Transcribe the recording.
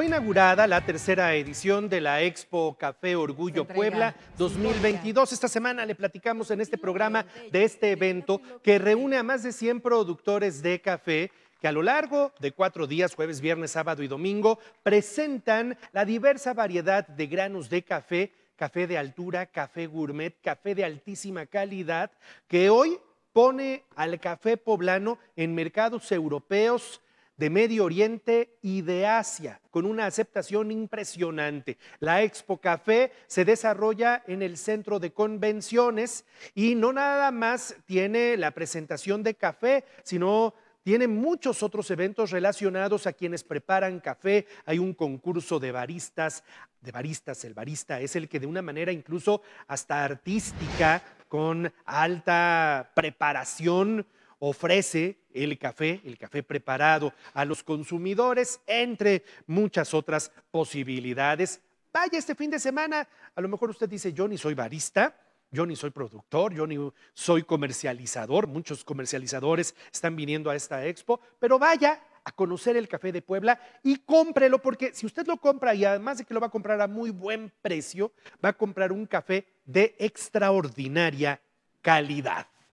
fue inaugurada la tercera edición de la Expo Café Orgullo Puebla 2022. Esta semana le platicamos en este programa de este evento que reúne a más de 100 productores de café que a lo largo de cuatro días, jueves, viernes, sábado y domingo, presentan la diversa variedad de granos de café, café de altura, café gourmet, café de altísima calidad, que hoy pone al café poblano en mercados europeos, de Medio Oriente y de Asia, con una aceptación impresionante. La Expo Café se desarrolla en el centro de convenciones y no nada más tiene la presentación de café, sino tiene muchos otros eventos relacionados a quienes preparan café. Hay un concurso de baristas, de baristas, el barista es el que de una manera incluso hasta artística, con alta preparación, ofrece el café, el café preparado a los consumidores, entre muchas otras posibilidades. Vaya este fin de semana, a lo mejor usted dice, yo ni soy barista, yo ni soy productor, yo ni soy comercializador, muchos comercializadores están viniendo a esta expo, pero vaya a conocer el café de Puebla y cómprelo, porque si usted lo compra y además de que lo va a comprar a muy buen precio, va a comprar un café de extraordinaria calidad.